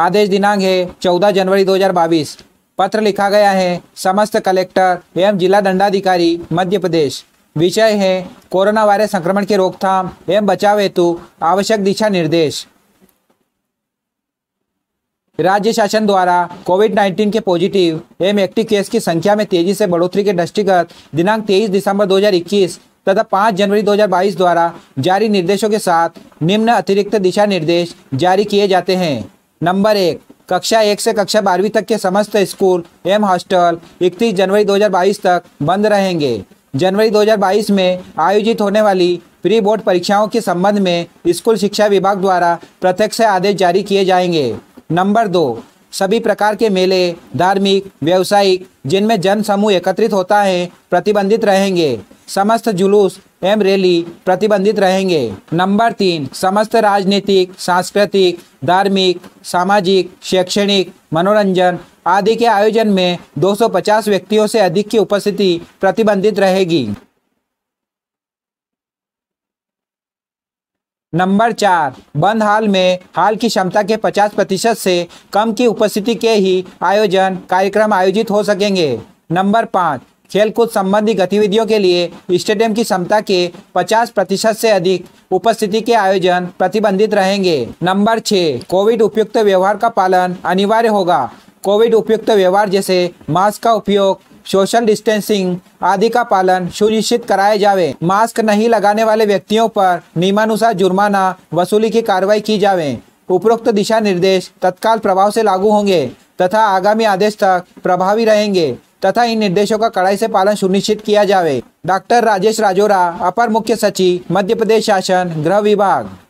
आदेश दिनांक है 14 जनवरी 2022 पत्र लिखा गया है समस्त कलेक्टर एवं जिला दंडाधिकारी मध्य प्रदेश विषय है कोरोना वायरस संक्रमण की रोकथाम एवं बचाव हेतु आवश्यक दिशा निर्देश राज्य शासन द्वारा कोविड 19 के पॉजिटिव एवं एक्टिव केस की संख्या में तेजी से बढ़ोतरी के दृष्टिगत दिनांक 23 दिसंबर 2021 तथा 5 जनवरी 2022 द्वारा जारी निर्देशों के साथ निम्न अतिरिक्त दिशा निर्देश जारी किए जाते हैं नंबर एक कक्षा एक से कक्षा बारहवीं तक के समस्त स्कूल एवं हॉस्टल 31 जनवरी 2022 तक बंद रहेंगे जनवरी 2022 में आयोजित होने वाली प्री बोर्ड परीक्षाओं के संबंध में स्कूल शिक्षा विभाग द्वारा प्रत्यक्ष आदेश जारी किए जाएंगे नंबर दो सभी प्रकार के मेले धार्मिक व्यावसायिक जिनमें जन समूह एकत्रित होता है प्रतिबंधित रहेंगे समस्त जुलूस एवं रैली प्रतिबंधित रहेंगे नंबर तीन समस्त राजनीतिक सांस्कृतिक धार्मिक सामाजिक शैक्षणिक मनोरंजन आदि के आयोजन में 250 व्यक्तियों से अधिक की उपस्थिति प्रतिबंधित रहेगी नंबर चार बंद हाल में हाल की क्षमता के 50 प्रतिशत से कम की उपस्थिति के ही आयोजन कार्यक्रम आयोजित हो सकेंगे नंबर पाँच खेलकूद संबंधी गतिविधियों के लिए स्टेडियम की क्षमता के 50 प्रतिशत से अधिक उपस्थिति के आयोजन प्रतिबंधित रहेंगे नंबर छः कोविड उपयुक्त व्यवहार का पालन अनिवार्य होगा कोविड उपयुक्त व्यवहार जैसे मास्क का उपयोग सोशल डिस्टेंसिंग आदि का पालन सुनिश्चित कराया जावे मास्क नहीं लगाने वाले व्यक्तियों पर नियमानुसार जुर्माना वसूली की कार्रवाई की जावे उपरोक्त दिशा निर्देश तत्काल प्रभाव से लागू होंगे तथा आगामी आदेश तक प्रभावी रहेंगे तथा इन निर्देशों का कड़ाई से पालन सुनिश्चित किया जावे डॉक्टर राजेश राजोरा अपर मुख्य सचिव मध्य प्रदेश शासन गृह विभाग